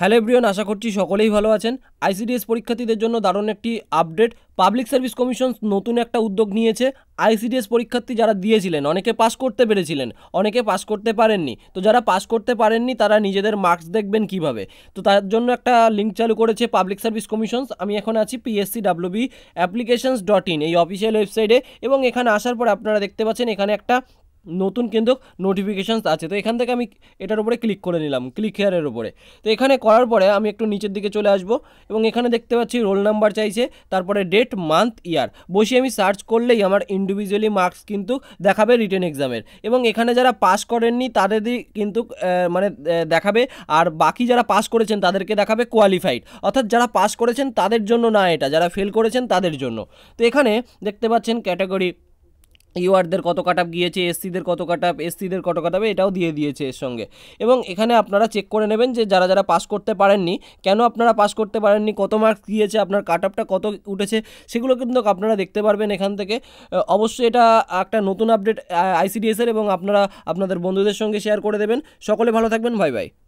hello everyone আশা করছি সকলেই ভালো আছেন আইসিডিএস পরীক্ষার্থীদের জন্য দারুণ একটি আপডেট পাবলিক সার্ভিস কমিশন নতুন একটা উদ্যোগ নিয়েছে আইসিডিএস পরীক্ষার্থী যারা দিয়েছিলেন অনেকে পাস করতে পেরেছিলেন অনেকে পাস করতে পারেননি তো যারা পাস করতে পারেননি তারা নিজেদের মার্কস দেখবেন কিভাবে তো তার জন্য একটা লিঙ্ক চালু করেছে পাবলিক সার্ভিস কমিশনস আমি এখন আছি PSC WB applications dot in এই অফিসিয়াল ওয়েবসাইটে এবং এখানে আসার পর আপনারা দেখতে পাচ্ছেন এখানে একটা নতুন কিন্তু নোটিফিকেশানস আছে তো এখান থেকে আমি এটার উপরে ক্লিক করে নিলাম ক্লিক হেয়ারের উপরে তো এখানে করার পরে আমি একটু নিচের দিকে চলে আসব এবং এখানে দেখতে পাচ্ছি রোল নাম্বার চাইছে তারপরে ডেট মান্থ ইয়ার বসে আমি সার্চ করলেই আমার ইন্ডিভিজুয়ালি মার্কস কিন্তু দেখাবে রিটেন এক্সামের এবং এখানে যারা পাস করেননি তাদেরই কিন্তু মানে দেখাবে আর বাকি যারা পাস করেছেন তাদেরকে দেখাবে কোয়ালিফাইড অর্থাৎ যারা পাস করেছেন তাদের জন্য না এটা যারা ফেল করেছেন তাদের জন্য তো এখানে দেখতে পাচ্ছেন ক্যাটাগরি ইউআরদের কত কাট আপ গিয়েছে এসসিদের কত কাট আপ এসসিদের কত কাট আপ এটাও দিয়ে দিয়েছে এর সঙ্গে এবং এখানে আপনারা চেক করে নেবেন যে যারা যারা পাস করতে পারেননি কেন আপনারা পাস করতে পারেননি কত মার্কস গিয়েছে আপনার কাট আপটা কত উঠেছে সেগুলো কিন্তু আপনারা দেখতে পারবেন এখান থেকে অবশ্যই এটা একটা নতুন আপডেট আইসিডিএসের এবং আপনারা আপনাদের বন্ধুদের সঙ্গে শেয়ার করে দেবেন সকলে ভালো থাকবেন বাই বাই